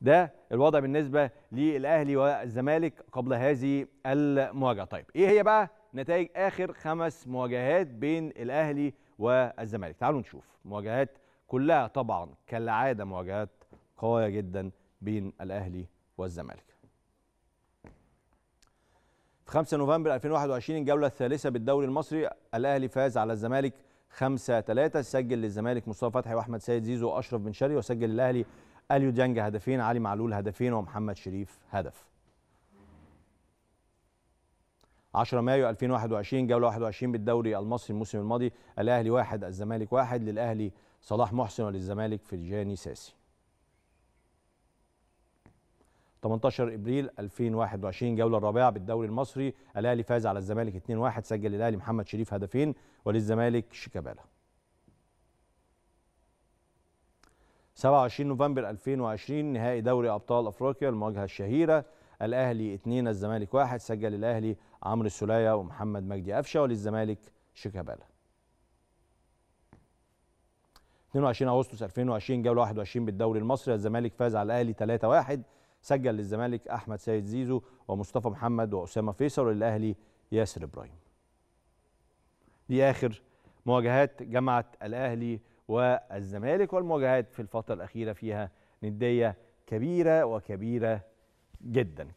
ده الوضع بالنسبه للاهلي والزمالك قبل هذه المواجهه طيب ايه هي بقى نتائج اخر خمس مواجهات بين الاهلي والزمالك تعالوا نشوف مواجهات كلها طبعا كالعاده مواجهات قويه جدا بين الاهلي والزمالك في 5 نوفمبر 2021 الجوله الثالثه بالدوري المصري الاهلي فاز على الزمالك 5 3 سجل للزمالك مصطفى فتحي واحمد سيد زيزو واشرف بن شرقي وسجل للاهلي اليو ديانج هدفين علي معلول هدفين ومحمد شريف هدف 10 مايو 2021 جوله 21 بالدوري المصري الموسم الماضي الاهلي واحد الزمالك واحد للاهلي صلاح محسن وللزمالك فرجاني ساسي 18 ابريل 2021 جوله الرابعه بالدوري المصري الاهلي فاز على الزمالك 2-1 سجل الاهلي محمد شريف هدفين وللزمالك شيكابالا 27 نوفمبر 2020 نهائي دوري ابطال افريقيا المواجهه الشهيره الاهلي 2 الزمالك 1 سجل الاهلي عمرو السوليه ومحمد مجدي قفشه وللزمالك شيكابالا 22 اغسطس 2020 جوله 21 بالدوري المصري الزمالك فاز على الاهلي 3-1 سجل للزمالك احمد سيد زيزو ومصطفى محمد واسامه فيصل وللاهلي ياسر ابراهيم دي اخر مواجهات جمعت الاهلي والزمالك والمواجهات في الفترة الأخيرة فيها ندية كبيرة وكبيرة جدا